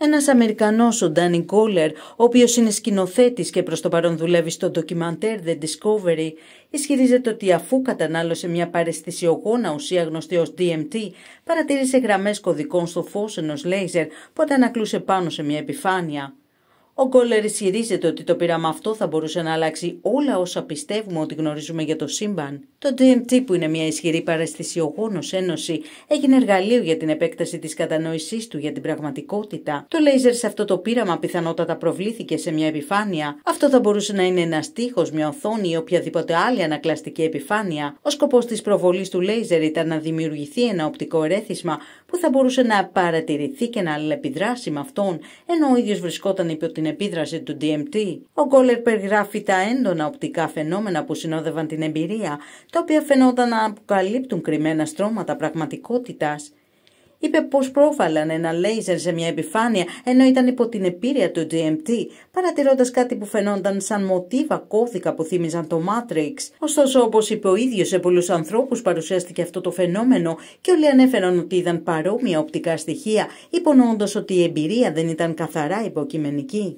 Ένας Αμερικανός, ο Ντάνι Κόλερ, ο οποίος είναι σκηνοθέτης και προς το παρόν δουλεύει στο ντοκιμαντέρ The Discovery, ισχυρίζεται ότι αφού κατανάλωσε μια παρεστησιογόνα ουσία γνωστή ως DMT, παρατήρησε γραμμές κωδικών στο φως ενός λέιζερ που αντανακλούσε πάνω σε μια επιφάνεια. Ο Γκόλερ ισχυρίζεται ότι το πείραμα αυτό θα μπορούσε να αλλάξει όλα όσα πιστεύουμε ότι γνωρίζουμε για το σύμπαν. Το DMT, που είναι μια ισχυρή παραστησιογόνο ένωση, έγινε εργαλείο για την επέκταση της κατανόησής του για την πραγματικότητα. Το λέιζερ σε αυτό το πείραμα πιθανότατα προβλήθηκε σε μια επιφάνεια. Αυτό θα μπορούσε να είναι ένας τείχο, μια οθόνη ή οποιαδήποτε άλλη ανακλαστική επιφάνεια. Ο σκοπός της προβολής του λέιζερ ήταν να δημιουργηθεί ένα οπτικό ερέθισμα που θα μπορούσε να παρατηρηθεί και να αλληλεπιδράσει με αυτόν, ενώ ο ίδιος βρισκόταν υπό την επίδραση του DMT. Ο Γκόλερ περιγράφει τα έντονα οπτικά φαινόμενα που συνόδευαν την εμπειρία, τα οποία φαινόταν να αποκαλύπτουν κρυμμένα στρώματα πραγματικότητας είπε πως πρόβαλαν ένα λέιζερ σε μια επιφάνεια ενώ ήταν υπό την επίρρεια του GMT, παρατηρώντας κάτι που φαινόταν σαν μοτίβα κώδικα που θύμιζαν το Matrix. Ωστόσο, όπως είπε ο ίδιος, σε πολλούς ανθρώπους παρουσιάστηκε αυτό το φαινόμενο και όλοι ανέφεραν ότι είδαν παρόμοια οπτικά στοιχεία, υπονοώντας ότι η εμπειρία δεν ήταν καθαρά υποκειμενική.